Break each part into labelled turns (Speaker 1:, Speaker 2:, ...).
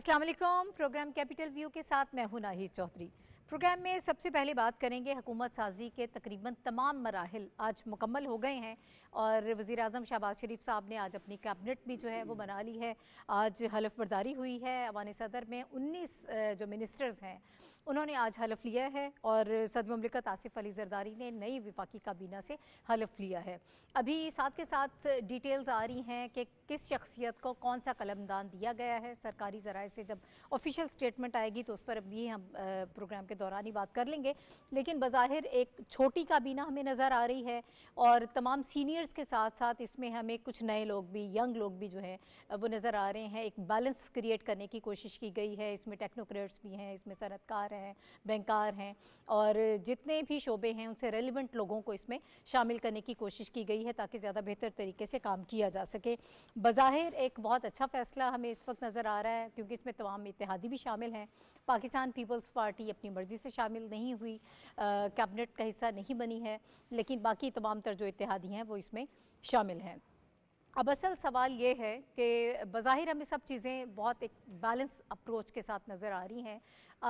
Speaker 1: अस्सलाम वालेकुम programme capital view के साथ मैं हूं नाहिद चौधरी प्रोग्राम में सबसे पहले बात करेंगे हकूमत साजी के तकरीबन तमाम मराहल आज मुकम्मल हो गए हैं और वज़ी अजम शहबाज शरीफ साहब ने आज अपनी कैबिनेट भी जो है वो बना ली है आज हलफ बर्दारी हुई है अवान सदर में उन्नीस जो मिनिस्टर्स हैं उन्होंने आज हलफ लिया है और सदर ममलिकत आसिफ अली जरदारी ने नई विफाकी काबीना से हलफ लिया है अभी साथ के साथ डिटेल्स आ रही हैं कि किस शख्सियत को कौन सा कलमदान दिया गया है सरकारी ज़राए से जब ऑफिशियल स्टेटमेंट आएगी तो उस पर भी हम प्रोग्राम के दौरान ही बात कर लेंगे लेकिन बज़ाहिर एक छोटी काबीना हमें नज़र आ रही है और तमाम सीनियर्स के साथ साथ इसमें हमें कुछ नए लोग भी यंग लोग भी जो हैं वो नज़र आ रहे हैं एक बैलेंस क्रिएट करने की कोशिश की गई है इसमें टेक्नोक्रेट्स भी हैं इसमें सनतकार हैं बैंकार हैं और जितने भी शोबे हैं उनसे रेलिवेंट लोगों को इसमें शामिल करने की कोशिश की गई है ताकि ज़्यादा बेहतर तरीके से काम किया जा सके बज़ाहिर एक बहुत अच्छा फ़ैसला हमें इस वक्त नज़र आ रहा है क्योंकि इसमें तमाम इतिहादी भी शामिल हैं पाकिस्तान पीपल्स पार्टी अपनी मर्ज़ी से शामिल नहीं हुई कैबिनेट का हिस्सा नहीं बनी है लेकिन बाकी तमाम तर जो इतिहादी हैं वो इसमें शामिल हैं अब असल सवाल ये है कि बज़ाहिर हमें सब चीज़ें बहुत एक बैलेंस अप्रोच के साथ नज़र आ रही हैं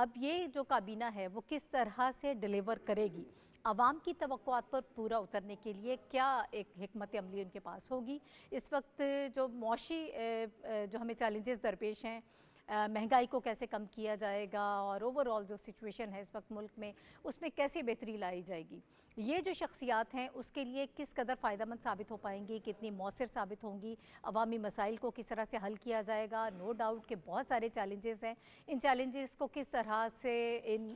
Speaker 1: अब ये जो काबीना है वो किस तरह से डिलीवर करेगी आवाम की तो पर पूरा उतरने के लिए क्या एक हमत अमली उनके पास होगी इस वक्त जो मुशी जो हमें चैलेंजेस दरपेश हैं महंगाई को कैसे कम किया जाएगा और ओवरऑल जो सिचुएशन है इस वक्त मुल्क में उसमें कैसे बेहतरी लाई जाएगी ये जो शख्सियात हैं उसके लिए किस कदर फ़ायदा साबित हो पाएंगी कितनी मौसर साबित होंगी अवामी मसाइल को किस तरह से हल किया जाएगा नो डाउट के बहुत सारे चैलेंजेस हैं इन चैलेंजेस को किस तरह से इन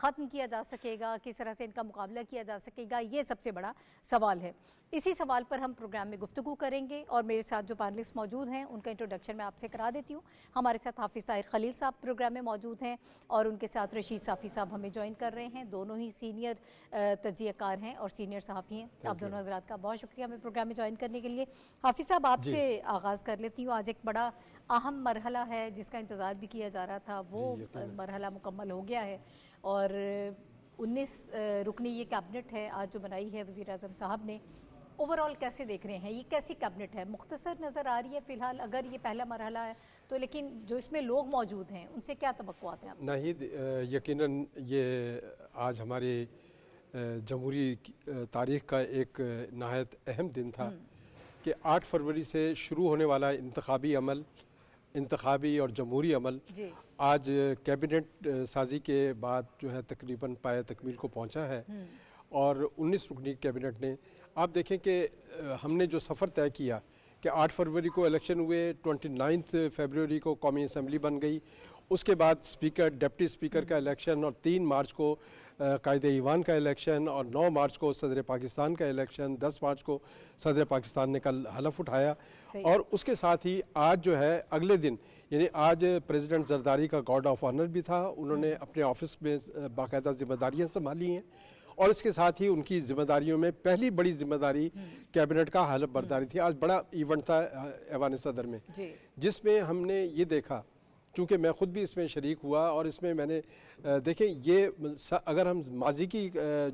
Speaker 1: ख़त्म किया जा सकेगा किस तरह से इनका मुकाबला किया जा सकेगा ये सबसे बड़ा सवाल है इसी सवाल पर हम प्रोग्राम में गुफ्तु करेंगे और मेरे साथ जो पैनलिस्ट मौजूद हैं उनका इंट्रोडक्शन मैं आपसे करा देती हूँ हमारे साथ हाफिज़ साहिर खलील साहब प्रोग्राम में मौजूद हैं और उनके साथ रशीद साफ़ी साहब हमें ज्वाइन कर रहे हैं दोनों ही सीनियर तजियाकार हैं और सीनियर सहाफ़ी हैं आप दोनों हजरात का बहुत शुक्रिया हमें प्रोग्राम में ज्वाइन करने के लिए हाफिज़ साहब आपसे आगाज़ कर लेती हूँ आज एक बड़ा अहम मरहला है जिसका इंतज़ार भी किया जा रहा था वो मरहला मुकम्मल हो गया है और उन्नीस रुकनी ये कैबिनेट है आज जो बनाई है वज़ी अजम साहब ने ओवरऑल कैसे देख रहे हैं ये कैसी कैबिनेट है मुख्तसर नज़र आ रही है फ़िलहाल अगर ये पहला मरहला है तो लेकिन जो इसमें लोग मौजूद हैं उनसे क्या तो हैं
Speaker 2: नहीं यकीन ये आज हमारे जमहूरी तारीख का एक नहायत अहम दिन था हम्म। कि आठ फरवरी से शुरू होने वाला इंतबी अमल इंतबी और जमहूरी अमल आज कैबिनेट साजी के बाद जो है तकरीबन पाए तकमील को पहुँचा है हम्म। और 19 रुकनी कैबिनेट ने आप देखें कि हमने जो सफ़र तय किया कि 8 फरवरी को इलेक्शन हुए ट्वेंटी नाइन्थ फेबररी को कौमी असम्बली बन गई उसके बाद स्पीकर डिप्टी स्पीकर का इलेक्शन और तीन मार्च को कायद ईवान का इलेक्शन और नौ मार्च को सदर पाकिस्तान का इलेक्शन दस मार्च को सदर पाकिस्तान ने कल हलफ उठाया और उसके साथ ही आज जो है अगले दिन यानी आज प्रेसिडेंट जरदारी का गार्ड ऑफ ऑनर भी था उन्होंने हम्म। अपने ऑफिस में बाकायदा जिम्मेदारियाँ संभाली हैं और इसके साथ ही उनकी जिम्मेदारियों में पहली बड़ी जिम्मेदारी कैबिनेट का हालत बर्दारी थी आज बड़ा इवेंट था ऐवान सदर में जिसमें हमने ये देखा चूँकि मैं ख़ुद भी इसमें शरीक हुआ और इसमें मैंने देखें ये अगर हम माजी की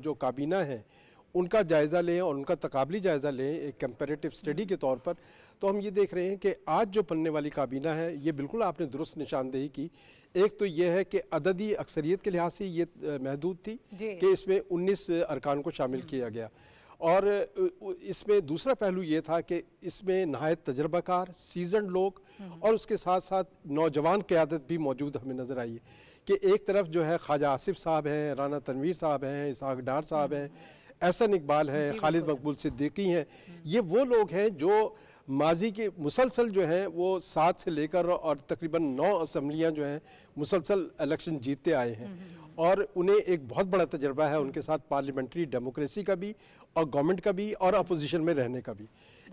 Speaker 2: जो काबीना है उनका जायज़ा लें और उनका तकबली जायज़ा लें एक कंपेरेटिव स्टडी के तौर पर तो हम ये देख रहे हैं कि आज जो बनने वाली काबीना है ये बिल्कुल आपने दुरुस्त निशानदेही की एक तो ये है कि अददी अक्सरियत के लिहाज से ये महदूद थी कि इसमें उन्नीस अरकान को शामिल हम्म। किया गया और इसमें दूसरा पहलू ये था कि इसमें नहायत तजर्बाकार सीजन लोग हम्म। और उसके साथ साथ नौजवान क़्यादत भी मौजूद हमें नज़र आई है कि एक तरफ जो है ख्वाजा आसिफ साहब हैं राना तनवीर साहब हैं इसहाक डार साहब हम्म। हैं एहसन इकबाल हैं खालिद मकबूल सिद्दीकी हैं ये वो लोग हैं जो माजी के मुसलसल जो हैं वो सात से लेकर और तकरीबन नौ असम्बलियाँ जो हैं मुसलसल इलेक्शन जीतते आए हैं हम्म, हम्म। और उन्हें एक बहुत बड़ा तजर्बा है उनके साथ पार्लियामेंट्री डेमोक्रेसी का भी और गवर्नमेंट का भी और अपोजिशन में रहने का भी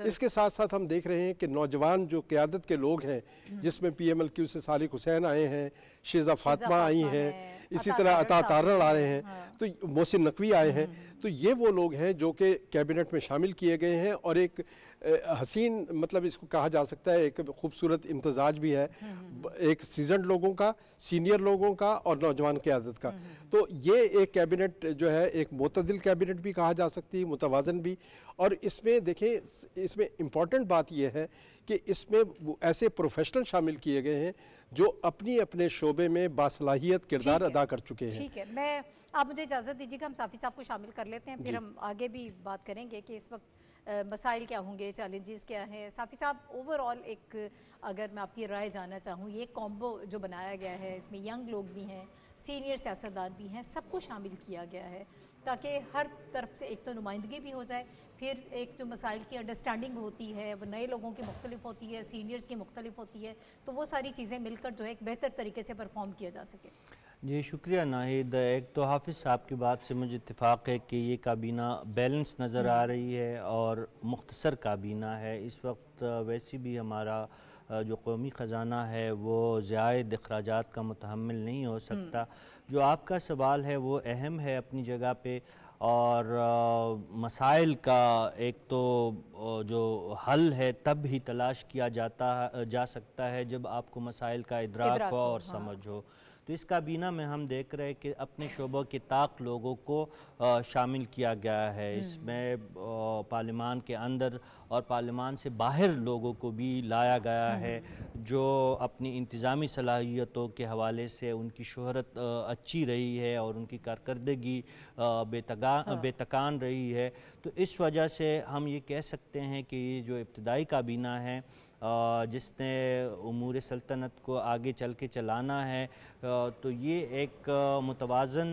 Speaker 2: इसके साथ साथ हम देख रहे हैं कि नौजवान जो क़्यादत के लोग हैं जिसमें पी एम एल क्यू से सालिक हुसैन आए हैं शेजा फातमा आई हैं इसी तरह अता तारण आ रहे हैं हाँ। तो मोहसिन नकवी आए हैं हम्म। तो ये वो लोग हैं जो कि कैबिनेट में शामिल किए गए हैं और एक हसीन मतलब इसको कहा जा सकता है एक खूबसूरत इम्तजाज भी है हम्म, हम्म, हम्म। एक सीजन लोगों का सीनियर लोगों का और नौजवान क्यादत का तो ये एक कैबिनेट जो है एक मतदिल कैबिनेट भी कहा जा सकती है मुतवाजन भी और इसमें देखें इसमें इम्पॉर्टेंट बात यह है कि इसमें ऐसे प्रोफेशनल शामिल किए गए हैं जो अपनी अपने शोबे में बासलाहियत किरदार अदा कर चुके हैं ठीक
Speaker 1: है मैं आप मुझे इजाज़त दीजिएगा हम साफ़ी साहब को शामिल कर लेते हैं फिर हम आगे भी बात करेंगे कि इस वक्त मसाइल क्या होंगे चैलेंजेस क्या हैं साफ़ी साहब ओवरऑल एक अगर मैं आपकी राय जानना चाहूँ ये कॉम्बो जो बनाया गया है इसमें यंग लोग भी हैं सीनियर सियासतदान भी हैं सबको शामिल किया गया है ताकि हर तरफ से एक तो नुमाइंदगी भी हो जाए फिर एक तो मसाइल की अंडरस्टैंडिंग होती है वो नए लोगों की मुख्तलिफ होती है सीनियर्स की मुख्तलिफ होती है तो वो सारी चीज़ें मिलकर जो है एक बेहतर तरीके से परफॉर्म किया जा सके
Speaker 3: जी शुक्रिया नाहिद एक तो हाफिज़ साहब की बात से मुझे इतफ़ाक़ है कि ये काबीना बैलेंस नज़र आ रही है और मुख्तसर काबीना है इस वक्त वैसे भी हमारा जो कौमी ख़जाना है वो ज़ायद अखराज का मतहमल नहीं हो सकता हम्म। जो आपका सवाल है वो अहम है अपनी जगह पर और आ, मसाइल का एक तो जो हल है तब ही तलाश किया जाता जा सकता है जब आपको मसाइल का इदराक हो और हाँ। समझ हो तो इस काबीना में हम देख रहे हैं कि अपने शोबों के ताक लोगों को शामिल किया गया है हम्म। इसमें पार्लियामान के अंदर और पार्लियामान से बाहर लोगों को भी लाया गया हम्म। है जो अपनी इंतज़ामी सलाहियतों के हवाले से उनकी शहरत अच्छी रही है और उनकी कारकर्दगी बेतगा हाँ। बेतकान रही है तो इस वजह से हम ये कह सकते हैं कि जो इब्तदाई काबीना है जिसने अमूर सल्तनत को आगे चल के चलाना है तो ये एक मुतवाजन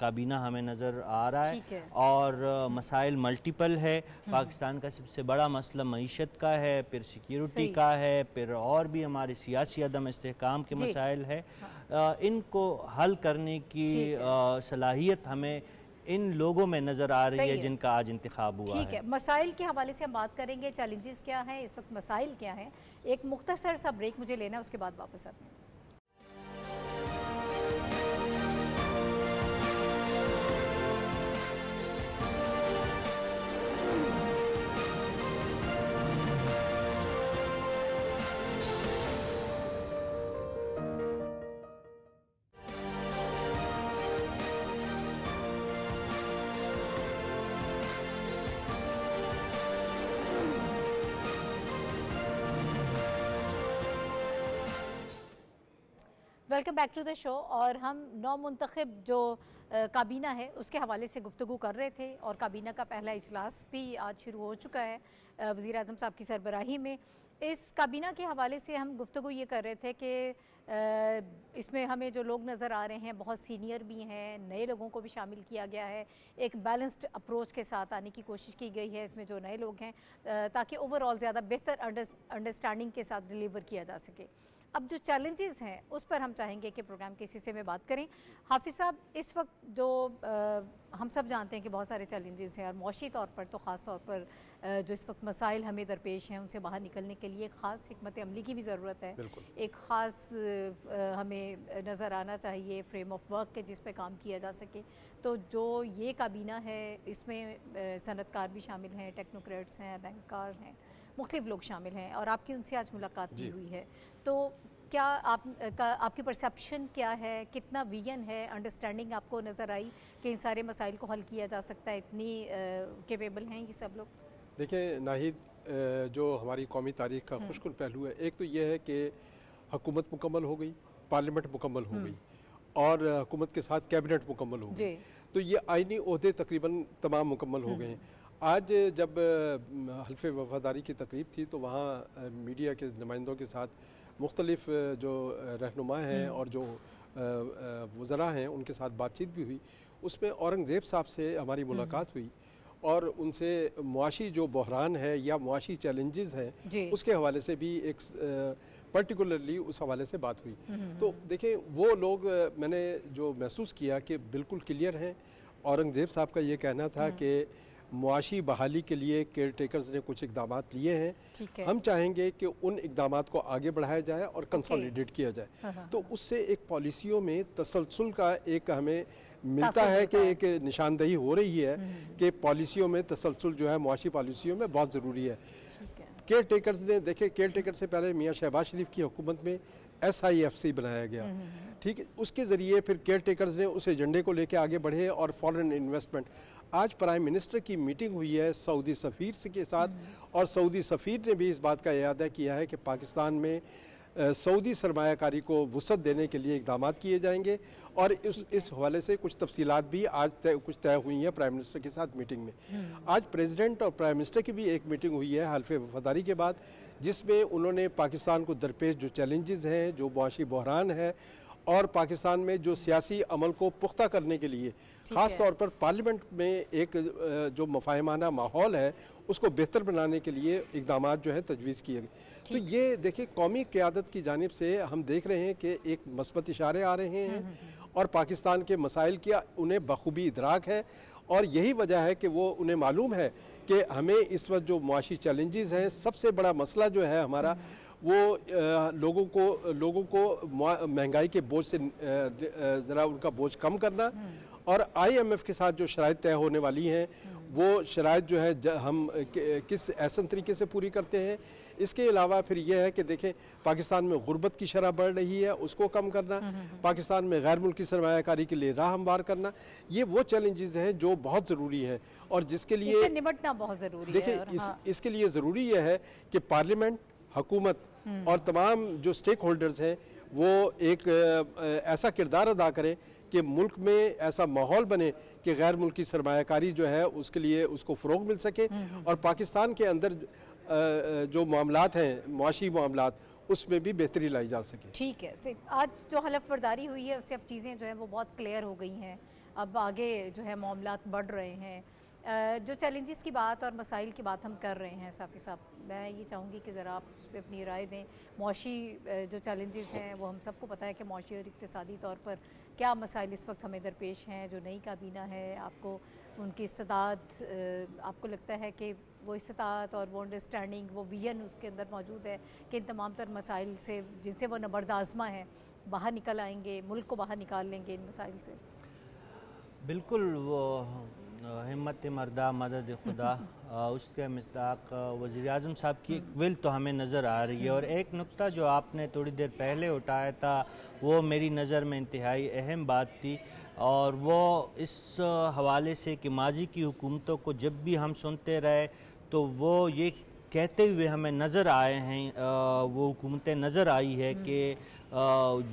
Speaker 3: काबीना हमें नज़र आ रहा है, है। और मसाइल मल्टीपल है हम्म। पाकिस्तान का सबसे बड़ा मसला मीशत का है फिर सिक्योरिटी का है फिर और भी हमारे सियासी अदम इसकाम के मसाइल है हाँ। इनको हल करने की सलाहियत हमें इन लोगों में नज़र आ रही है, है जिनका आज इंतखब हुआ ठीक है, है।
Speaker 1: मसाइल के हवाले से हम बात करेंगे चैलेंजेस क्या हैं इस वक्त मसाइल क्या हैं एक मुख्तसर सा ब्रेक मुझे लेना है उसके बाद वापस आते हैं welcome back to the show और हम नौ मंतखब जो काबीना है उसके हवाले से गुफ्तु कर रहे थे और काबीना का पहला इजलास भी आज शुरू हो चुका है वज़ी अजम साहब की सरबराही में इस काबीना के हवाले से हम गुफ्तु ये कर रहे थे कि इसमें हमें जो लोग नज़र आ रहे हैं बहुत सीनियर भी हैं नए लोगों को भी शामिल किया गया है एक बैलेंस्ड अप्रोच के साथ आने की कोशिश की गई है इसमें जो नए लोग हैं ताकि ओवरऑल ज़्यादा बेहतर अंडरस्टैंडिंग के साथ डिलीवर किया जा सके अब जो चैलेंजेस हैं उस पर हम चाहेंगे कि प्रोग्राम के इस हिस्से में बात करें हाफिज साहब इस वक्त जो आ, हम सब जानते हैं कि बहुत सारे चैलेंजेस हैं और मौशी तौर पर तो ख़ास तौर पर जो इस वक्त मसाइल हमें दरपेश हैं उनसे बाहर निकलने के लिए ख़ास हमत अमली की भी ज़रूरत है एक ख़ास हमें नज़र आना चाहिए फ्रेम ऑफ वर्क के जिस पर काम किया जा सके तो जो ये काबीना है इसमें सनतकार भी शामिल हैं टेक्नोक्रेट्स हैं बैंककार हैं मुख्तलिफ लोग शामिल हैं और आपकी उनसे आज मुलाकात भी हुई है तो क्या आप का आपकी परसेप्शन क्या है कितना विजन है अंडरस्टैंडिंग आपको नज़र आई कि इन सारे मसाइल को हल किया जा सकता है इतनी केपेबल हैं ये सब लोग
Speaker 2: देखिए नाहिद जो हमारी कौमी तारीख का हम्म। खुशकुल पहलू है एक तो ये है कि हुकूमत मुकम्मल हो गई पार्लियामेंट मुकम्मल हो हम्म। गई और हुकूमत के साथ कैबिनेट मुकम्मल हो गई तो ये आइनी अहदे तकरीबन तमाम मुकम्मल हो हम्म। गए हैं आज जब हल्फ वफादारी की तकरीब थी तो वहाँ मीडिया के नुमाइंदों के साथ मुख्तलिफ जो रहनुमा हैं हम्म। और जो वज़रा हैं उनके साथ बातचीत भी हुई उसमें औरंगज़ेब साहब से हमारी हम्म। मुलाकात हुई और उनसे मुआशी जो बहरान है या मुआशी चैलेंजेस हैं उसके हवाले से भी एक पर्टिकुलरली उस हवाले से बात हुई हम्म, तो देखें वो लोग मैंने जो महसूस किया कि बिल्कुल क्लियर हैं औरंगज़ेब साहब का ये कहना था कि मुआशी बहाली के लिए केयर टेकर्स ने कुछ इकदाम लिए हैं हम चाहेंगे कि उन इकदाम को आगे बढ़ाया जाए और कंसोलिडेट किया जाए हाँ, हाँ। तो उससे एक पॉलिसियों में तसलसल का एक हमें मिलता है कि एक निशानदेही हो रही है हम्म। कि पॉलिसियों में तसलसल जो है मुआशी पॉलिसियों में बहुत ज़रूरी है केयर टेकर्स ने देखे केयर टेकर से पहले मियाँ शहबाज शरीफ की हुकूमत में एसआईएफसी बनाया गया हम्म, हम्म, हम्म। ठीक है उसके ज़रिए फिर केयर टेकर्स ने उस एजेंडे को लेकर आगे बढ़े और फॉरेन इन्वेस्टमेंट आज प्राइम मिनिस्टर की मीटिंग हुई है सऊदी सफ़ीर के साथ और सऊदी सफ़ीर ने भी इस बात का इरादा किया है कि पाकिस्तान में सऊदी सरमाकारी को वसत देने के लिए इकदाम किए जाएंगे और इस इस हवाले से कुछ तफसीत भी आज तय कुछ तय हुई हैं प्राइम मिनिस्टर के साथ मीटिंग में हम्म। आज प्रेसिडेंट और प्राइम मिनिस्टर की भी एक मीटिंग हुई है हल्फ वफादारी के बाद जिसमें उन्होंने पाकिस्तान को दरपेश जो चैलेंजेस हैं जो मुआशी बहरान है और पाकिस्तान में जो सियासी अमल को पुख्ता करने के लिए ख़ास तौर पर पार्लियामेंट में एक जो मफाहमाना माहौल है उसको बेहतर बनाने के लिए इकदाम जो है तजवीज़ किए गए तो ये देखिए कौमी क़्यादत की जानब से हम देख रहे हैं कि एक मस्बत इशारे आ रहे हैं हम्म, हम्म, हम्म। और पाकिस्तान के मसाइल की उन्हें बखूबी इधराक है और यही वजह है कि वो उन्हें मालूम है कि हमें इस वक्त जो मुआशी चैलेंजेस हैं सबसे बड़ा मसला जो है हमारा वो लोगों को लोगों को महंगाई के बोझ से ज़रा उनका बोझ कम करना हम्म। और आईएमएफ के साथ जो शराय तय होने वाली हैं हम्म। वो शराय जो है हम किस ऐसा तरीके से पूरी करते हैं इसके अलावा फिर यह है कि देखें पाकिस्तान में गुर्बत की शरह बढ़ रही है उसको कम करना हम्म, पाकिस्तान में गैर मुल्की सरमाकारी के लिए राह हमवार करना ये वो चैलेंजेस हैं जो बहुत ज़रूरी है और जिसके लिए
Speaker 1: निपटना बहुत ज़रूरी देखिए इस, हाँ।
Speaker 2: इसके लिए ज़रूरी यह है कि पार्लियामेंट हुकूमत और तमाम जो स्टेक होल्डर्स हैं वो एक ऐसा किरदार अदा करें कि मुल्क में ऐसा माहौल बने कि गैर मुल्की सरमाकारी जो है उसके लिए उसको फ़रोग मिल सके हम्म, हम्म। और पाकिस्तान के अंदर जो मामला हैं मुशी मामला उसमें भी बेहतरी लाई जा सके
Speaker 1: ठीक है आज जो हलफ बर्दारी हुई है उससे अब चीज़ें जो है वो बहुत क्लियर हो गई हैं अब आगे जो है मामला बढ़ रहे हैं जो चैलेंजेस की बात और मसाइल की बात हम कर रहे हैं साफ़ी साहब मैं ये चाहूँगी कि ज़रा आप उस पर अपनी राय दें मुशी जो चैलेंजेस हैं वो हम सबको पता है कि मुशी और इकतदी तौर पर क्या मसाइल इस वक्त हमें दरपेश हैं जो नई काबीना है आपको उनकी इस्तात आपको लगता है कि वो इस्तात और वो अंडरस्टैंडिंग वो वियन उसके अंदर मौजूद है कि इन तमाम तर मसाइल से जिनसे वो नबरदाजमा है बाहर निकल आएंगे मुल्क को बाहर निकाल लेंगे इन मसाइल से
Speaker 3: बिल्कुल वो हिम्मत मरदा मदद खुदा उसके मस्ताक वज़ी अजम साहब की एक विल तो हमें नज़र आ रही है और एक नुकता जो आपने थोड़ी देर पहले उठाया था वो मेरी नज़र में इंतहाई अहम बात थी और वो इस हवाले से कि माजी की हुकूमतों को जब भी हम सुनते रहे तो वो ये कहते हुए हमें नज़र आए हैं आ, वो हुकूमतें नज़र आई है कि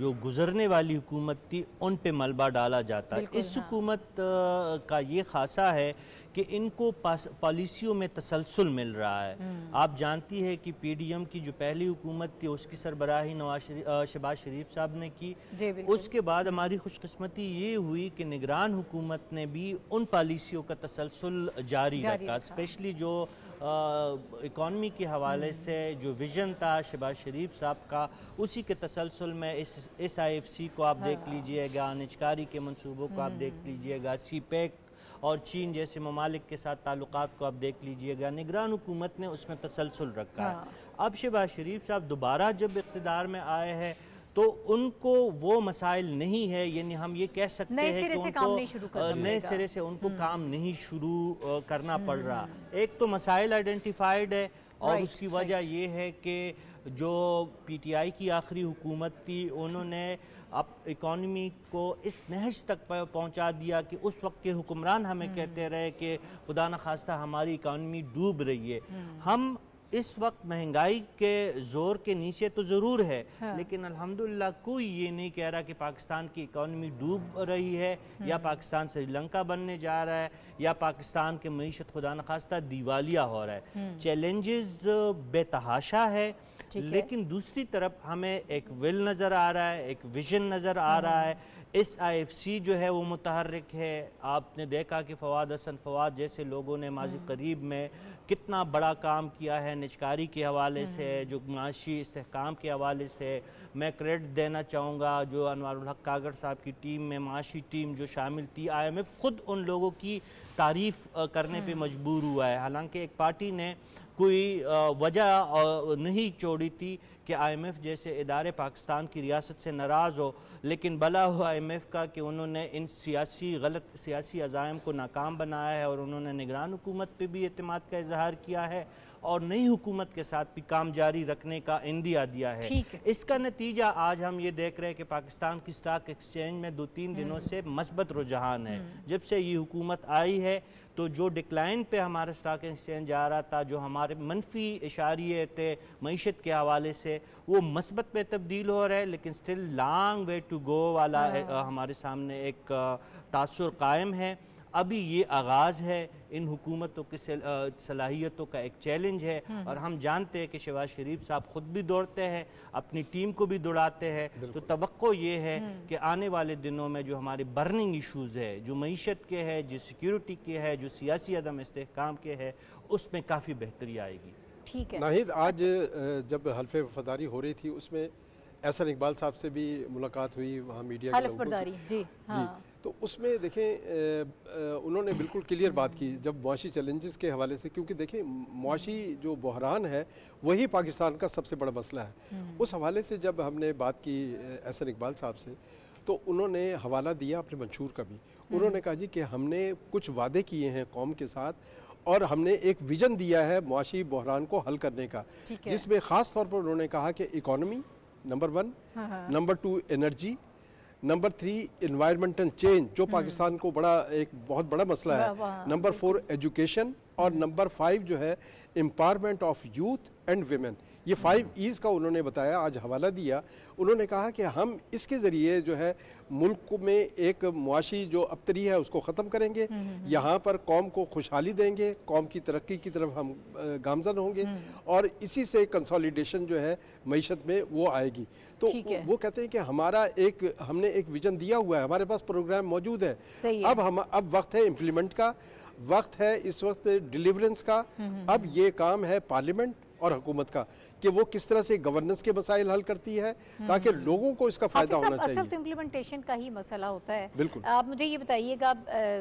Speaker 3: जो गुजरने वाली हुकूमत थी उन पे मलबा डाला जाता है इस हाँ। हुकूमत हाँ। का ये खासा है कि इनको पॉलिसियों में तसलसल मिल रहा है हम्म। आप जानती है कि पी डी एम की जो पहली हुकूमत थी उसकी सरबराही नवाज शहबाज शरीफ साहब ने की उसके बाद हमारी खुशकस्मती ये हुई कि निगरान हुकूमत ने भी उन पॉलिसियों का तसलसल जारी रखा स्पेशली जो इकॉनमी के हवाले से जो विजन था शहबाज शरीफ साहब का उसी के तसलसल में इस एस आई एफ सी को आप देख हाँ। लीजिएगा अनजकारी के मनसूबों को आप हम्म। देख लीजिएगा सी पैक e और चीन जैसे ममालिक के साथ ताल्लुक को आप देख लीजिएगा निगरान हुकूमत ने उसमें तसलसल रखा हाँ। है अब शहबाज शरीफ साहब दोबारा जब इकतदार में आए हैं तो उनको वो मसाइल नहीं है यानी हम ये कह सकते हैं सिरे कि से काम नहीं शुरू नए सिरे से उनको काम नहीं शुरू करना हम्म। पड़ हम्म। रहा एक तो मसाइल आइडेंटिफाइड है और उसकी वजह ये है कि जो पीटीआई की आखिरी हुकूमत थी उन्होंने अब इकॉनमी को इस नहज तक पहुंचा दिया कि उस वक्त के हुक्मरान हमें हम्म। कहते रहे कि खुदा न खास्ता हमारी इकॉनमी डूब रही है हम इस वक्त महंगाई के जोर के नीचे तो ज़रूर है हाँ। लेकिन अल्हम्दुलिल्लाह कोई ये नहीं कह रहा कि पाकिस्तान की इकॉनमी डूब रही है या हम्म। पाकिस्तान श्रीलंका बनने जा रहा है या पाकिस्तान के मीशत खुदा खास्ता दिवालिया हो रहा है हम्म। चैलेंजेस बेतहाशा है लेकिन दूसरी तरफ हमें एक विल नज़र आ रहा है एक विजन नज़र आ रहा हम्म। है एस आई एफ सी जो है वो मुतहरक है आपने देखा कि फवाद हसन फवाद जैसे लोगों ने माजी करीब में कितना बड़ा काम किया है निचकारी के हवाले से जो माशी इसकाम के हवाले से मैं क्रेडिट देना चाहूँगा जो अनवारक कागर साहब की टीम में माशी टीम जो शामिल थी आई एम एफ खुद उन लोगों की तारीफ़ करने पर हम्म। मजबूर हुआ है हालांकि एक पार्टी ने कोई वजह नहीं छोड़ी थी कि आईएमएफ जैसे इदारे पाकिस्तान की रियासत से नाराज़ हो लेकिन भला हो आईएमएफ का कि उन्होंने इन सियासी गलत सियासी अजायम को नाकाम बनाया है और उन्होंने निगरान हुकूमत पर भी अतमाद का इजहार किया है और नई हुकूमत के साथ भी काम जारी रखने का इंदिया दिया है इसका नतीजा आज हम ये देख रहे हैं कि पाकिस्तान की स्टॉक एक्सचेंज में दो तीन हम्म। दिनों से मस्बत रुझान है हम्म। जब से ये हुकूमत आई है तो जो डिक्लाइन पे हमारा स्टॉक एक्सचेंज जा रहा था जो हमारे मनफी इशारे थे मीशत के हवाले से वो मस्बत में तब्दील हो रहा है लेकिन still long way to go वाला हाँ। हमारे सामने एक तासर कायम है अभी ये आगाज़ है इन हुकूमतों की सलाहियतों का एक चैलेंज है हम्म। और हम जानते हैं कि शहबाज शरीफ साहब खुद भी दौड़ते हैं अपनी टीम को भी दौड़ाते हैं तो तो ये है हम्म। कि आने वाले दिनों में जो हमारे बर्निंग इशूज़ है जो मीशत के है जो सिक्योरिटी के है जो सियासी अदम इसकाम के है उसमें काफ़ी बेहतरी आएगी
Speaker 1: ठीक है नाहिद
Speaker 3: आज जब
Speaker 2: हल्फ वफादारी हो रही थी उसमें एहसन इकबाल साहब से भी मुलाकात हुई वहाँ मीडिया जी, हाँ। जी तो उसमें देखें उन्होंने बिल्कुल क्लियर बात की जब मुआशी चैलेंजेस के हवाले से क्योंकि देखें मुआशी जो बहरान है वही पाकिस्तान का सबसे बड़ा मसला है हम्म। उस हवाले से जब हमने बात की एहसन इकबाल साहब से तो उन्होंने हवाला दिया अपने मंशूर का भी हम्म। उन्होंने कहा जी कि हमने कुछ वादे किए हैं कौम के साथ और हमने एक विजन दिया है मुआशी बहरान को हल करने का जिसमें ख़ास तौर पर उन्होंने कहा कि इकॉनमी नंबर वन हाँ, हाँ। Number two energy number three environmental change जो हम्म। पाकिस्तान को बड़ा एक बहुत बड़ा मसला है नंबर फोर एजुकेशन और नंबर फाइव जो है empowerment of youth and women ये फाइव ईज़ का उन्होंने बताया आज हवाला दिया उन्होंने कहा कि हम इसके ज़रिए जो है मुल्क में एक मुआशी जो अबतरी है उसको ख़त्म करेंगे हम्म, हम्म, हम्म। यहाँ पर कौम को खुशहाली देंगे कौम की तरक्की की तरफ हम गामजन होंगे और इसी से कंसोलिडेशन जो है मीशत में वो आएगी तो वो, वो कहते हैं कि हमारा एक हमने एक विजन दिया हुआ है हमारे पास प्रोग्राम मौजूद है अब हम अब वक्त है इम्प्लीमेंट का वक्त है इस वक्त डिलीवरेंस का अब ये काम है पार्लियामेंट और हुकूमत का कि वो किस तरह से गवर्नेंस के मसाइल हल करती है ताकि लोगों को इसका फायदा होना तो चाहिए असल
Speaker 1: इम्प्लीमेंटेशन का ही मसला होता है बिल्कुल आप मुझे ये बताइएगा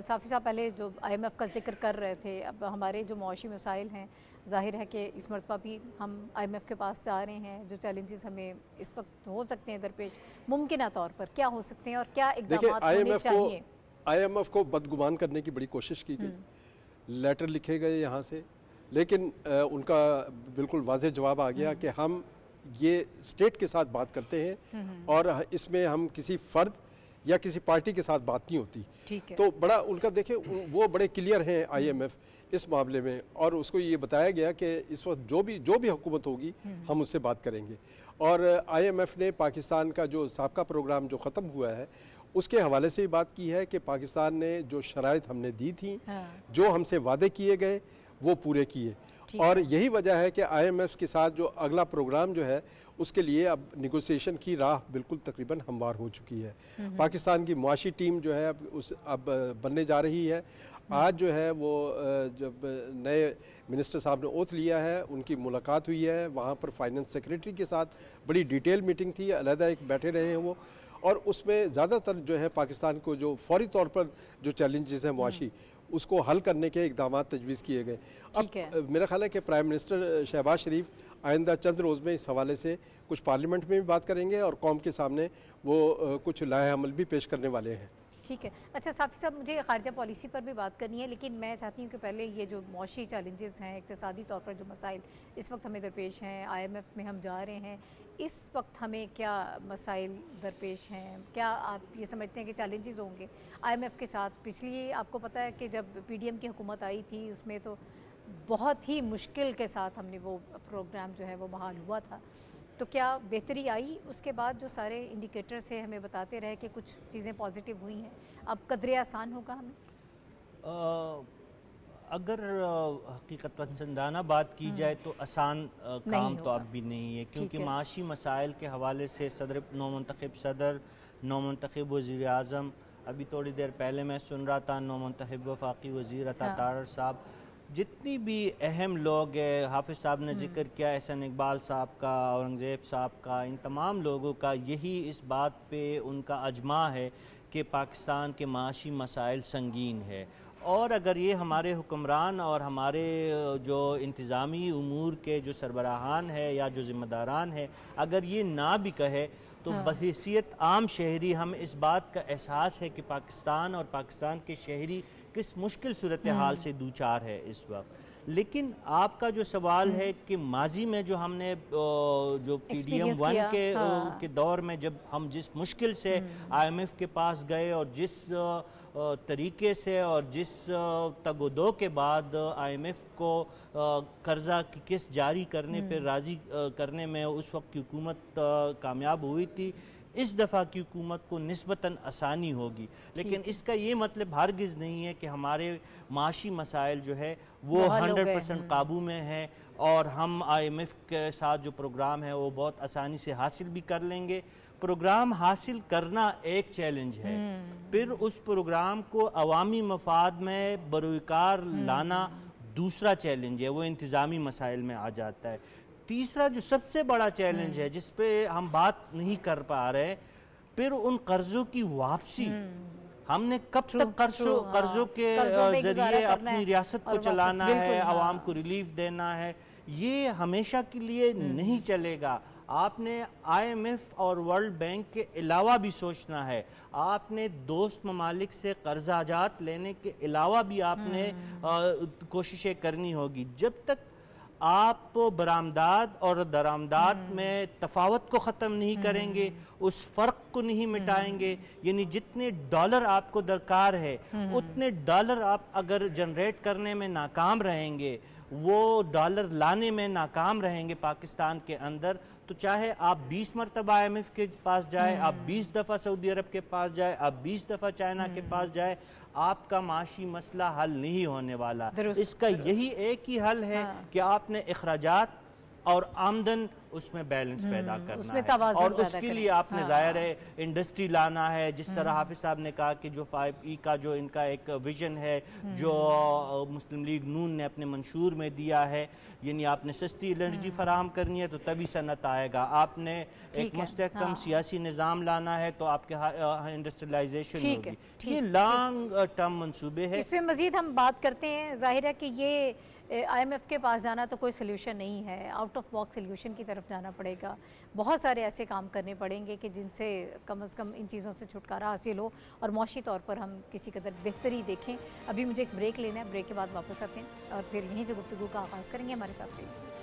Speaker 1: साफी साहब पहले जो आईएमएफ का जिक्र कर रहे थे अब हमारे जो मुआशी मसाइल हैं जाहिर है कि इस मरतबा भी हम आईएमएफ के पास जा रहे हैं जो चैलेंजेस हमें इस वक्त हो सकते हैं दरपेश मुमकिन तौर पर क्या हो सकते हैं और क्या इकदाम होने चाहिए
Speaker 2: आईएमएफ को बदगुमान करने की बड़ी कोशिश की गई लेटर हम्म। लिखे गए यहाँ से लेकिन आ, उनका बिल्कुल वाज जवाब आ गया हम्म। कि हम ये स्टेट के साथ बात करते हैं हम्म, और इसमें हम किसी फर्द या किसी पार्टी के साथ बात नहीं होती तो बड़ा उनका देखें वो बड़े क्लियर हैं आईएमएफ इस मामले में और उसको ये बताया गया कि इस वक्त जो भी जो भी हुकूमत होगी हम उससे बात करेंगे और आईएमएफ ने पाकिस्तान का जो सबका प्रोग्राम जो ख़त्म हुआ है उसके हवाले से ही बात की है कि पाकिस्तान ने जो शराइ हमने दी थी हाँ। जो हमसे वादे किए गए वो पूरे किए और यही वजह है कि आईएमएफ के साथ जो अगला प्रोग्राम जो है उसके लिए अब निगोसिएशन की राह बिल्कुल तकरीबन हमवार हो चुकी है हम्म, हम्म। पाकिस्तान की मुआशी टीम जो है अब उस अब बनने जा रही है हम्म। आज जो है वो जब नए मिनिस्टर साहब ने ओथ लिया है उनकी मुलाकात हुई है वहाँ पर फाइनेंस सेक्रेटरी के साथ बड़ी डिटेल मीटिंग थी अलहदा एक बैठे रहे हैं वो और उसमें ज़्यादातर जो है पाकिस्तान को जो फौरी तौर पर जो चैलेंजेस हैं मुआशी उसको हल करने के इकदाम तजवीज़ किए गए अब मेरा ख्याल है कि प्राइम मिनिस्टर शहबाज शरीफ आइंदा चंद रोज़ में इस हवाले से कुछ पार्लियामेंट में भी बात करेंगे और कौम के सामने वो कुछ लाए अमल भी पेश करने वाले हैं
Speaker 1: ठीक है अच्छा साफ़ी साहब मुझे खारजा पॉलिसी पर भी बात करनी है लेकिन मैं चाहती हूँ कि पहले ये जो मौशी चैलेंजेस हैं इकतदी तौर पर जो मसाइल इस वक्त हमें दरपेश हैं आई एम एफ़ में हम जा रहे हैं इस वक्त हमें क्या मसाइल दरपेश हैं क्या आप ये समझते हैं कि चैलेंजेस होंगे आईएमएफ के साथ पिछली आपको पता है कि जब पीडीएम की हुकूमत आई थी उसमें तो बहुत ही मुश्किल के साथ हमने वो प्रोग्राम जो है वो बहाल हुआ था तो क्या बेहतरी आई उसके बाद जो सारे इंडिकेटर से हमें बताते रहे कि कुछ चीज़ें पॉजिटिव हुई हैं अब कदरे आसान होगा हमें
Speaker 3: आ... अगर हकीकत पसंदाना बात की हम्म। जाए तो आसान काम तो अब भी नहीं है क्योंकि माशी मसाइल के हवाले से सदर मंतखब सदर मंतखब वज़ी अजम अभी थोड़ी देर पहले मैं सुन रहा था नौमंतखब वफाकी वज़ी अतार हाँ। साहब जितनी भी अहम लोग है हाफिज साहब ने हम्म। जिक्र किया एहसन इकबाल साहब का औरंगज़ेब साहब का इन तमाम लोगों का यही इस बात पे उनका अजमा है कि पाकिस्तान के माशी मसाइल संगीन है और अगर ये हमारे हुक्मरान और हमारे जो इंतज़ामी अमूर के जो सरबराहान है या जो ज़िम्मेदारान है अगर ये ना भी कहे तो हाँ। बहसीत आम शहरी हम इस बात का एहसास है कि पाकिस्तान और पाकिस्तान के शहरी किस मुश्किल सूरत हाल हाँ। से दो चार है इस वक्त लेकिन आपका जो सवाल हाँ। है कि माजी में जो हमने जो पी डी एम वन के हाँ। के दौर में जब हम जिस मुश्किल से आई एम एफ के पास गए और जिस तरीके से और जिस तगोदो के बाद आईएमएफ को कर्जा की किस्त जारी करने पर हम्म। राजी करने में उस वक्त की हुकूमत कामयाब हुई थी इस दफ़ा की हुकूमत को नस्बता आसानी होगी लेकिन इसका ये मतलब हरगिज़ नहीं है कि हमारे माशी मसाइल जो है वो हंड्रेड परसेंट हम्म। काबू में है और हम आई एम एफ़ के साथ जो प्रोग्राम है वो बहुत आसानी से हासिल भी कर लेंगे प्रोग्राम हासिल करना एक चैलेंज है हम्म। फिर उस प्रोग्राम को अवामी मफाद में बरूकार हम्म। लाना दूसरा चैलेंज है वो इंतज़ामी मसाइल में आ जाता है तीसरा जो सबसे बड़ा चैलेंज है हम्म। जिस पे हम बात नहीं कर पा रहे फिर उन कर्जों की वापसी हमने कब तक कर्जों हाँ। कर्जों के जरिए अपनी रियासत को चलाना है हाँ। आवाम को रिलीफ देना है ये हमेशा के लिए नहीं चलेगा आपने आईएमएफ और वर्ल्ड बैंक के अलावा भी सोचना है आपने दोस्त ममालिक से कर्जाजात लेने के अलावा भी आपने हम्म। कोशिशें करनी होगी जब तक आप बरामदाद और दरामदाद हम्म। में तफावत को ख़त्म नहीं हम्म। करेंगे उस फ़र्क को नहीं मिटाएंगे यानी जितने डॉलर आपको दरकार है उतने डॉलर आप अगर जनरेट करने में नाकाम रहेंगे वो डॉलर लाने में नाकाम रहेंगे पाकिस्तान के अंदर तो चाहे आप 20 मरतबा आई के पास जाए हम्म। आप 20 दफ़ा सऊदी अरब के पास जाए आप 20 दफ़ा चाइना के हम्म। पास जाए आपका माशी मसला हल नहीं होने वाला इसका यही एक ही हल है हाँ। कि आपने अखराज और आमदन उसमें बैलेंस हम्म, पैदा करना है और उसके लिए आपने हाँ। जाहिर है इंडस्ट्री लाना है जिस तरह हम्म। हाफिज साहब ने कहा कि जो फाइव ई e का जो इनका एक विजन है हम्म। जो मुस्लिम लीग नून ने अपने मंशूर में दिया है यानी आपने सस्ती एनर्जी फराहम करनी है तो तभी सनत आएगा आपने एक मुस्तकम हाँ। सियासी निज़ाम लाना है तो आपके इंडस्ट्रियलाइजेशन ये लॉन्ग टर्म मनसूबे है इस पर
Speaker 1: मजीद हम बात करते हैं जाहिर है कि ये आईएमएफ के पास जाना तो कोई सोल्यूशन नहीं है आउट ऑफ बॉक्स सोल्यूशन की तरफ जाना पड़ेगा बहुत सारे ऐसे काम करने पड़ेंगे कि जिनसे कम अज़ कम इन चीज़ों से छुटकारा हासिल हो और मौशी तौर पर हम किसी कदर बेहतरी देखें अभी मुझे एक ब्रेक लेना है ब्रेक के बाद वापस आते हैं और फिर यहीं से गुफ्तु का आगाज़ करेंगे हमारे साथ रहेंगे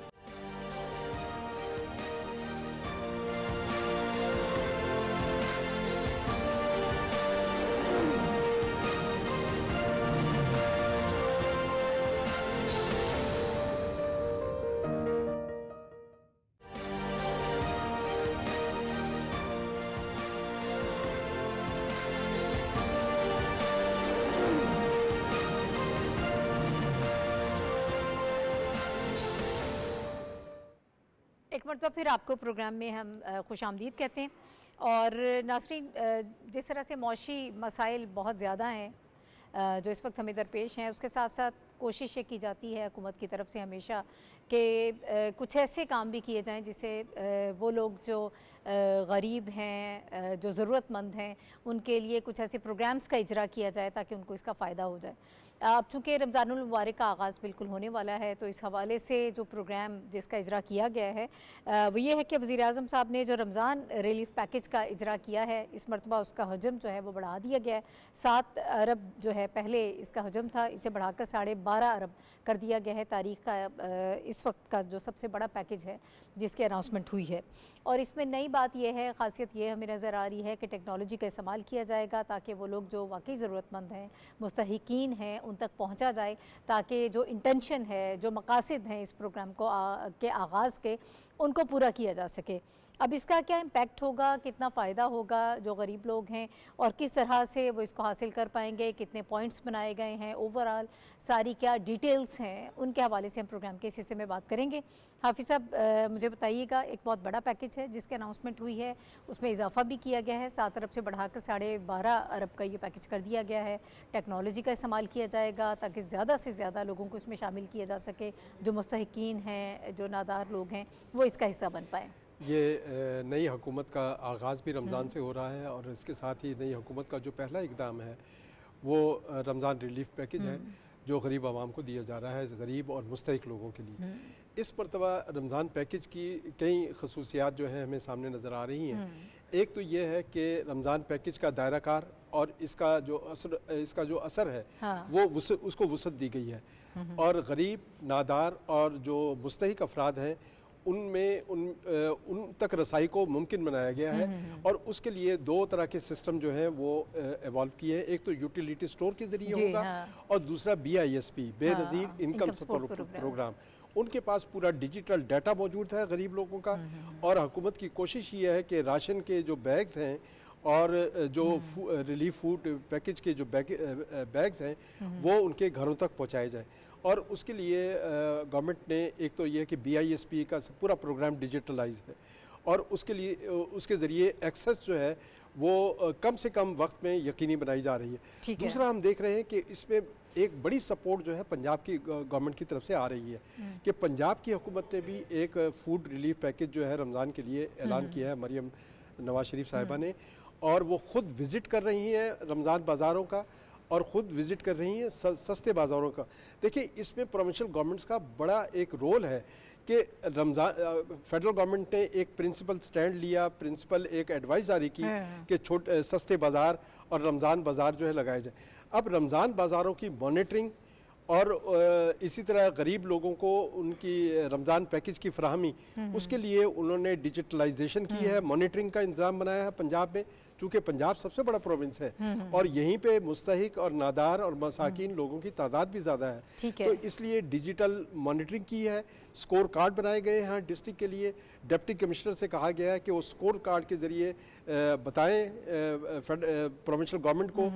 Speaker 1: दफ़ा तो फिर आपको प्रोग्राम में हम खुश आमदीद कहते हैं और नासरीन जिस तरह से मौशी मसाइल बहुत ज़्यादा हैं जो इस वक्त हमें दरपेश हैं उसके साथ साथ कोशिश ये की जाती है हुकूमत की तरफ से हमेशा कि कुछ ऐसे काम भी किए जाएं जिससे वो लोग जो गरीब हैं जो ज़रूरतमंद हैं उनके लिए कुछ ऐसे प्रोग्राम्स का इजरा किया जाए ताकि उनको इसका फ़ायदा हो जाए अब चूँकि रमज़ानमबारक का आगाज़ बिल्कुल होने वाला है तो इस हवाले से जो प्रोग्राम जिसका इजरा किया गया है वो ये है कि वज़ी अजम साहब ने जो रमज़ान रिलीफ पैकेज का इजरा किया है इस मरतबा उसका हजम जो है वो बढ़ा दिया गया है सात अरब जो है पहले इसका हजम था इसे बढ़ाकर साढ़े बारह अरब कर दिया गया है तारीख का इस वक्त का जो सबसे बड़ा पैकेज है जिसकी अनाउंसमेंट हुई है और इसमें नई बात यह है खासियत ये हमें नज़र आ रही है कि टेक्नोलॉजी का इस्तेमाल किया जाएगा ताकि वो लोग जो वाकई ज़रूरतमंद हैं मुस्तकिन हैं उन तक पहुँचा जाए ताकि जो इंटेंशन है जो मकासद हैं इस प्रोग्राम को आ, के आगाज़ के उनको पूरा किया जा सके अब इसका क्या इम्पैक्ट होगा कितना फ़ायदा होगा जो गरीब लोग हैं और किस तरह से वो इसको हासिल कर पाएंगे कितने पॉइंट्स बनाए गए हैं ओवरऑल सारी क्या डिटेल्स हैं उनके हवाले से हम प्रोग्राम के इस हिस्से में बात करेंगे हाफिज़ साहब मुझे बताइएगा एक बहुत बड़ा पैकेज है जिसके अनाउंसमेंट हुई है उसमें इजाफा भी किया गया है सात अरब से बढ़ाकर साढ़े बारह अरब का ये पैकेज कर दिया गया है टेक्नोलॉजी का इस्तेमाल किया जाएगा ताकि ज़्यादा से ज़्यादा लोगों को इसमें शामिल किया जा सके जो मस्किन हैं जो नादार लोग हैं वो इसका हिस्सा बन पाएँ
Speaker 2: ये नई हुकूमत का आगाज़ भी रमज़ान हाँ। से हो रहा है और इसके साथ ही नई हुकूमत का जो पहला इकदाम है वो रमज़ान रिलीफ पैकेज है हाँ। जो गरीब आवाम को दिया जा रहा है गरीब और मुस्तक लोगों के लिए हाँ। इस मरतबा रमज़ान पैकेज की कई खसूसियात जो हैं हमें सामने नज़र आ रही हैं एक तो ये है कि रमज़ान पैकेज का दायरा कार और इसका जो असर इसका जो असर है हाँ। वो वस, उसको वसत दी गई है और गरीब नादार और जो मुस्तक अफराद हैं उनमें उन उन तक रसाई को मुमकिन बनाया गया है हम्म, हम्म, हम्म। और उसके लिए दो तरह के सिस्टम जो है वो एवॉल्व किए हैं एक तो यूटिलिटी स्टोर के जरिए होगा हाँ। और दूसरा B I S P Benazir income support programme उनके पास पूरा डिजिटल डाटा मौजूद है गरीब लोगों का और हुकूमत की कोशिश ये है कि राशन के जो बैग्स हैं और जो रिलीफ फूड पैकेज के जो बैग, बैग्स हैं वो उनके घरों तक पहुंचाए जाए और उसके लिए गवर्नमेंट ने एक तो यह कि बी का पूरा प्रोग्राम डिजिटलाइज है और उसके लिए उसके ज़रिए एक्सेस जो है वो कम से कम वक्त में यकीनी बनाई जा रही है दूसरा हम देख रहे हैं कि इसमें एक बड़ी सपोर्ट जो है पंजाब की गवर्नमेंट की तरफ से आ रही है हम्म। कि पंजाब की हुकूमत ने भी एक फूड रिलीफ पैकेज जो है रमज़ान के लिए ऐलान हम्म। किया है मरियम नवाज शरीफ साहिबा हम्म। ने और वो खुद विज़िट कर रही हैं रमज़ान बाज़ारों का और ख़ुद विज़िट कर रही हैं सस्ते बाज़ारों का देखिए इसमें प्रोविंशियल गवर्नमेंट्स का बड़ा एक रोल है कि रमज़ान फेडरल गवर्नमेंट ने एक प्रिंसिपल स्टैंड लिया प्रिंसिपल एक एडवाइस जारी की हाँ। कि छोटे सस्ते बाज़ार और रमज़ान बाज़ार जो है लगाए जाए अब रमज़ान बाज़ारों की मॉनिटरिंग और इसी तरह गरीब लोगों को उनकी रमज़ान पैकेज की फरहमी हम्म। उसके लिए उन्होंने डिजिटलाइजेशन की है मॉनिटरिंग हम्म। का इंतज़ाम बनाया है पंजाब में चूंकि पंजाब सबसे बड़ा प्रोविंस है हम्म, हम्म। और यहीं पे मुस्तक और नादार और मसाकिन हम्म। लोगों की तादाद भी ज़्यादा है तो इसलिए डिजिटल मॉनिटरिंग की है स्कोर कार्ड बनाए गए हैं डिस्ट्रिक्ट के लिए डिप्टी कमिश्नर से कहा गया है कि वो स्कोर कार्ड के जरिए बताएं प्रोविंशल गवर्नमेंट को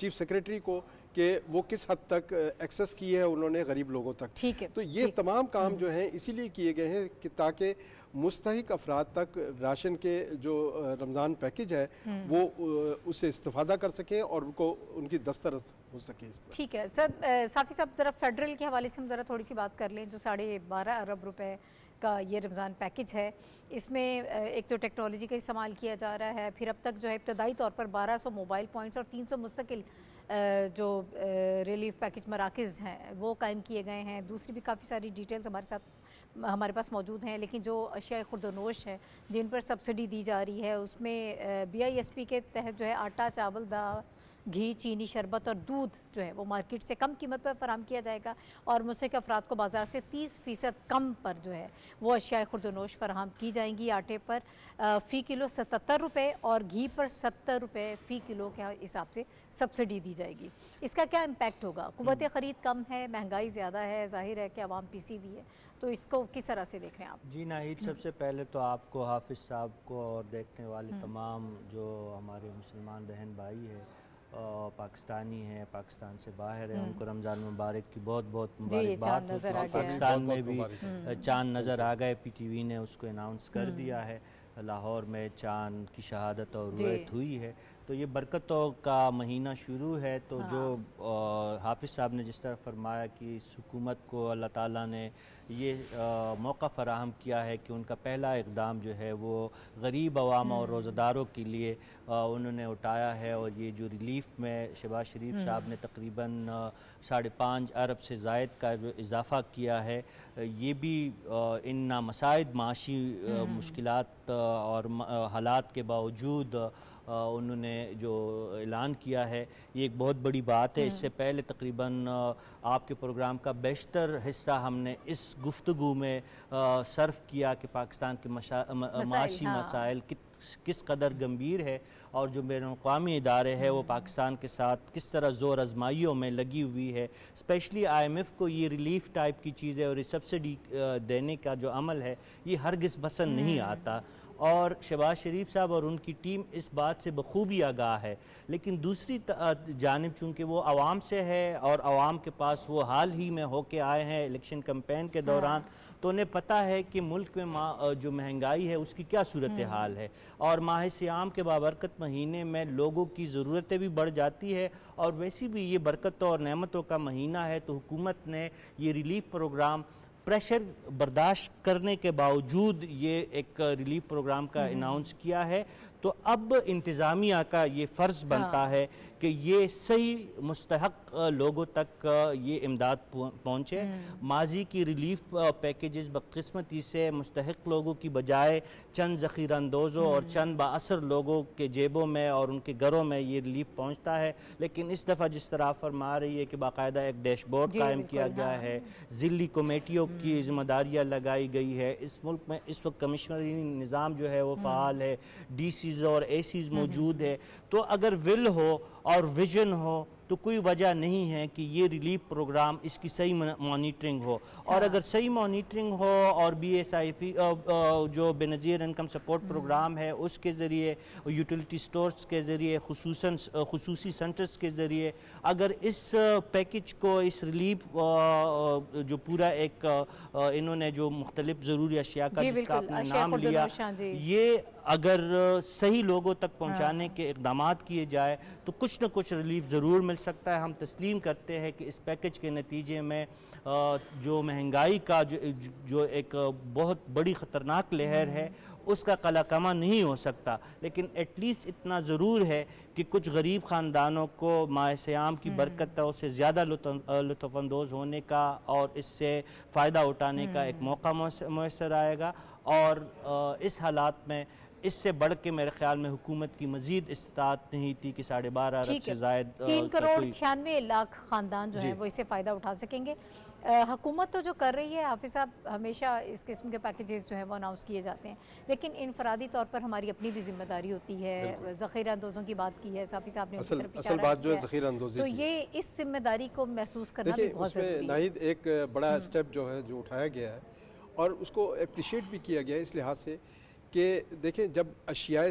Speaker 2: चीफ सेक्रेटरी को कि वो किस हद तक एक्सेस की है उन्होंने गरीब लोगों तक ठीक है तो ये तमाम काम हम्म। जो हैं इसीलिए किए गए हैं कि ताकि मुस्तक अफराद तक राशन के जो रमज़ान पैकेज है हम्म। वो उससे इस्ता कर सकें और उनको उनकी दस्तरस हो सके
Speaker 1: ठीक है सर साफ़ी साहब ज़रा फेडरल के हवाले से हम ज़रा थोड़ी सी बात कर लें जो साढ़े बारह अरब रुपये का ये रमज़ान पैकेज है इसमें एक तो टेक्नोलॉजी का इस्तेमाल किया जा रहा है फिर अब तक जो है इब्तदाई तौर पर 1200 मोबाइल पॉइंट्स और 300 मुस्तकिल जो रिलीफ पैकेज मराकज़ हैं वो कायम किए गए हैं दूसरी भी काफ़ी सारी डिटेल्स हमारे साथ हमारे पास मौजूद हैं लेकिन जो अशिया खुर्दनोश है जिन पर सब्सिडी दी जा रही है उसमें बी के तहत जो है आटा चावल दा घी चीनी शरबत और दूध जो है वो मार्केट से कम कीमत पर फराम किया जाएगा और मुस्क अफराद को बाज़ार से 30 फ़ीसद कम पर जो है वो अशियाए खुर्दनोश फराम की जाएंगी आटे पर फ़ी किलो सतर रुपये और घी पर सत्तर रुपये फ़ी किलो के हिसाब से सब्सिडी दी जाएगी इसका क्या इम्पैक्ट होगा हम्म। कुत ख़रीद कम है महंगाई ज़्यादा है जाहिर है कि आवाम पीसी भी है तो इसको किस तरह से देख रहे हैं आप
Speaker 3: जी नाहिद सबसे पहले तो आपको हाफिज़ साहब को और देखने वाले हम्म। तमाम जो हमारे मुसलमान बहन भाई है पाकिस्तानी हैं पाकिस्तान से बाहर हैं हम्म। उनको रमज़ान मुबारक की बहुत बहुत मुबारकबाद होती पाकिस्तान में भी हम्म। चांद नज़र आ गए पी टी वी ने उसको अनाउंस कर दिया है लाहौर में चांद की शहादत और रुयत हुई है तो ये बरकतों का महीना शुरू है तो हाँ। जो हाफिज़ साहब ने जिस तरह फरमाया कि हुकूमत को अल्लाह ताला ने ये आ, मौका फराहम किया है कि उनका पहला इकदाम जो है वो गरीब आवाम और हम्म। रोज़ेदारों के लिए आ, उन्होंने उठाया है और ये जो रिलीफ में शहबाज शरीफ हम्म। साहब ने तकरीबन साढ़े पाँच अरब से जायद का जो इजाफ़ा किया है ये भी इन नामसाइद माशी हम्म। मुश्किल और हालात के बावजूद उन्होंने जो ऐलान किया है ये एक बहुत बड़ी बात है हम्म। इससे पहले तकरीबन आपके प्रोग्राम का बेशतर हिस्सा हमने इस गुफ्तु में सर्व किया कि पाकिस्तान के माशी हाँ। मसाइल कित किस कदर गंभीर है और जो मेरे अवी इदारे हैं वो हम्म। पाकिस्तान के साथ किस तरह ज़ोर आजमाइयों में लगी हुई है स्पेशली आई एम एफ़ को ये रिलीफ टाइप की चीज़ें और ये सब्सिडी देने का जो अमल है ये हरगज़ पसंद नहीं हम्म। आता और शहबाज शरीफ साहब और उनकी टीम इस बात से बखूबी आगाह है लेकिन दूसरी जानब चूँकि वो आवाम से है और आवाम के पास वो हाल ही में होके आए हैं इलेक्शन कम्पेन के दौरान हाँ। तो उन्हें पता है कि मुल्क में जो महंगाई है उसकी क्या सूरत हाल हाँ। है और माह श्याम के बाबरकत महीने में लोगों की ज़रूरतें भी बढ़ जाती है और वैसी भी ये बरकतों और नमतों का महीना है तो हुकूमत ने ये रिलीफ प्रोग्राम प्रेशर बर्दाश्त करने के बावजूद ये एक रिलीफ प्रोग्राम का अनाउंस हम्म। किया है तो अब इंतज़ामिया का ये फ़र्ज़ हाँ। बनता हाँ। है कि ये सही मुस्तक लोगों तक ये इमदाद पहुँचे हम्म। माजी की रिलीफ पैकेजेस बदकस्मती से मुस्तक लोगों की बजाय चंद ज़ख़ीरा अंदोज़ों और हम्म। चंद बासर लोगों के जेबों में और उनके घरों में ये रिलीफ पहुँचता है लेकिन इस दफ़ा जिस तरह फरमा रही है कि बाकायदा एक डैशबोर्ड कायम किया गया हाँ। है ज़िली कमेटियों की हम्म। जिम्मेदारियाँ लगाई गई है इस मुल्क में इस वक्त कमिश्नरी निज़ाम जो है वो फ़ाल है डी सीज़ और ए सीज़ मौजूद है तो अगर विल हो और विजन हो तो कोई वजह नहीं है कि ये रिलीफ प्रोग्राम इसकी सही मॉनिटरिंग हो और हाँ। अगर सही मॉनिटरिंग हो और बी एस आई पी जो बेनज़ीर इनकम सपोर्ट प्रोग्राम है उसके ज़रिए यूटिलिटी स्टोर्स के ज़रिए खसूस खसूसी सेंटर्स के ज़रिए अगर इस पैकेज को इस रिलीफ जो पूरा एक इन्होंने जो मुख्तलिफ ज़रूरी अशिया का जिसका नाम लिया ये अगर सही लोगों तक पहुंचाने हाँ। के इकदाम किए जाए तो कुछ ना कुछ रिलीफ ज़रूर मिल सकता है हम तस्लीम करते हैं कि इस पैकेज के नतीजे में जो महंगाई का जो जो एक बहुत बड़ी ख़तरनाक लहर है हम्म। उसका कलाकामा नहीं हो सकता लेकिन एटलीस्ट इतना ज़रूर है कि कुछ गरीब ख़ानदानों को मायाम की हम्म। बरकत उससे ज़्यादा लुफानंदोज़ होने का और इससे फ़ायदा उठाने का एक हम्म। मौका मैसर आएगा और इस हालात में इससे बढ़ के मेरे ख्याल में हुकूमत की मजीद इस्तात नहीं थी कि साढ़े बारह तीन करोड़
Speaker 1: छियानवे लाख खानदान जो है वो इससे फ़ायदा उठा सकेंगे हुकूमत तो जो कर रही है हाफि साहब हमेशा इस किस्म के पैकेजेस जो है वो अनाउंस किए जाते हैं लेकिन इनफरादी तौर पर हमारी अपनी भी जिम्मेदारी होती है ज़ख़ीरा अंदोज़ों की बात की है साफ़ी साहब ने असल, असल बात जो है तो ये इस जिम्मेदारी को महसूस करना भी बहुत
Speaker 2: नाहिद एक बड़ा हम्म। स्टेप जो है जो उठाया गया है और उसको अप्रिशिएट भी किया गया है इस लिहाज से कि देखें जब अशियाए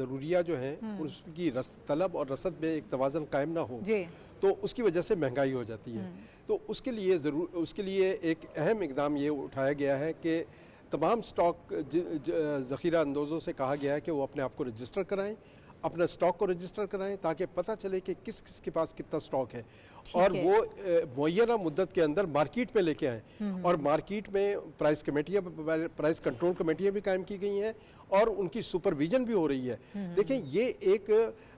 Speaker 2: ज़रूरिया जो हैं हम्म। उसकी रस तलब और रसद में एक तोज़न कायम ना हो तो उसकी वजह से महंगाई हो जाती है हम्म। तो उसके लिए ज़रूर उसके लिए एक अहम इकदाम ये उठाया गया है कि तमाम स्टॉक ज़ख़ीरा अंदोज़ों से कहा गया है कि वो अपने आप को रजिस्टर कराएं अपना स्टॉक को रजिस्टर कराएं ताकि पता चले कि किस किस के पास कितना स्टॉक है और वो मुहैया मुद्दत के अंदर मार्केट में लेके आए हम्म। और मार्केट में प्राइस कमेटियाँ प्राइस कंट्रोल कमेटियाँ भी कायम की गई हैं और उनकी सुपरविजन भी हो रही है हम्म। देखें ये एक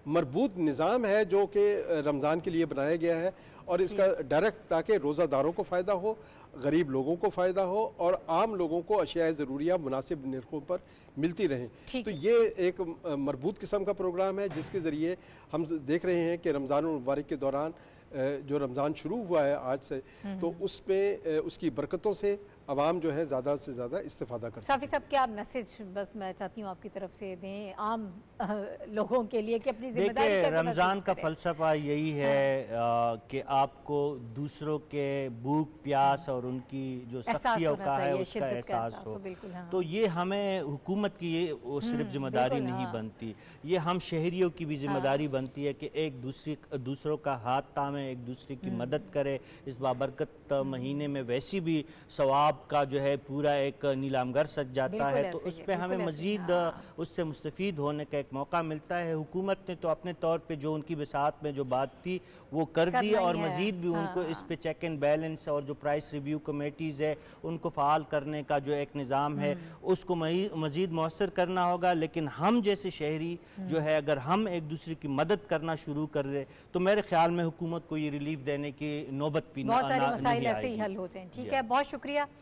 Speaker 2: मरबूत निज़ाम है जो कि रमज़ान के लिए बनाया गया है और इसका डायरेक्ट ताकि रोज़ादारों को फ़ायदा हो गरीब लोगों को फ़ायदा हो और आम लोगों को अशिया ज़रूरिया मुनासिब नरखों पर मिलती रहें तो ये एक मरबूत किस्म का प्रोग्राम है जिसके ज़रिए हम देख रहे हैं कि रमज़ान मुबारक के दौरान जो रमज़ान शुरू हुआ है आज से हम्म। तो उस पर उसकी बरकतों से आवाम जो है ज़्यादा से ज़्यादा इस्तेफादा कर साफी
Speaker 1: साहब क्या मैसेज बस मैं चाहती हूँ आपकी तरफ से दें आम लोगों के लिए कि अपनी जिम्मेदारी रमज़ान
Speaker 3: का फलसफा यही है हाँ। कि आपको दूसरों के भूख प्यास हाँ। और उनकी जो सख्तियों का है उसका एहसास हो हाँ। तो ये हमें हुकूमत की वो हम्म, सिर्फ जिम्मेदारी हाँ। नहीं बनती ये हम शहरीों की भी जिम्मेदारी बनती है कि एक दूसरी दूसरों का हाथ तामे एक दूसरे की हम्म। मदद करे इस बाबरकत हम्म। महीने में वैसी भी सवाब आपका जो है पूरा एक नीलामगर सज जाता है तो उस पर हमें मजीद हाँ।, हाँ। उससे मुस्तफ़ होने का एक मौका मिलता है हुकूमत ने तो अपने तौर पर जो उनकी बिसात में जो बात थी वो कर दी और मजीद भी हाँ, उनको हाँ। इस पर चेक एंड बैलेंस और जो प्राइस रिव्यू कमेटीज़ है उनको फ़ाल करने का जो एक निज़ाम है हम्म। उसको मजीद मौसर करना होगा लेकिन हम जैसे शहरी हम्म। जो है अगर हम एक दूसरे की मदद करना शुरू कर दे तो मेरे ख्याल में हुकूमत को ये रिलीफ देने की नौबत भी बहुत सारे मसाइल ऐसे ही हल
Speaker 1: हो जाएं ठीक है बहुत शुक्रिया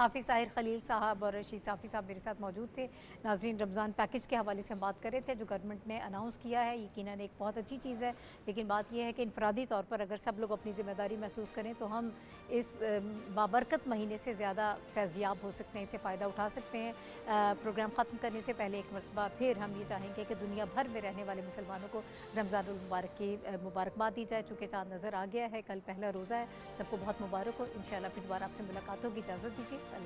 Speaker 1: हाफिज़ साहिर खलील साहब और रशीद साफ़ी साहब मेरे साथ मौजूद थे नाजरीन रमज़ान पैकेज के हवाले से हम बात कर रहे थे जो गवर्नमेंट ने अनाउंस किया है यकीन एक बहुत अच्छी चीज़ है लेकिन बात यह है कि इनफरादी तौर पर अगर सब लोग अपनी ज़िम्मेदारी महसूस करें तो हम इस बाबरकत महीने से ज़्यादा फैज़याब हो सकते हैं इसे फ़ायदा उठा सकते हैं प्रोग्राम ख़त्म करने से पहले एक मरतबा फिर हम ये चाहेंगे कि दुनिया भर में रहने वाले मुसलमानों को रमज़ानमबारक की मुबारकबाद दी जाए चूँकि चाँद नज़र आ गया है कल पहला रोज़ा है सबको बहुत मुबारक हो इन फिर दोबारा आपसे मुलाकात होगी इजाज़त दीजिए I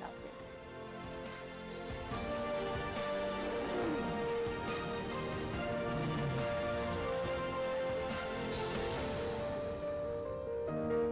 Speaker 1: love this.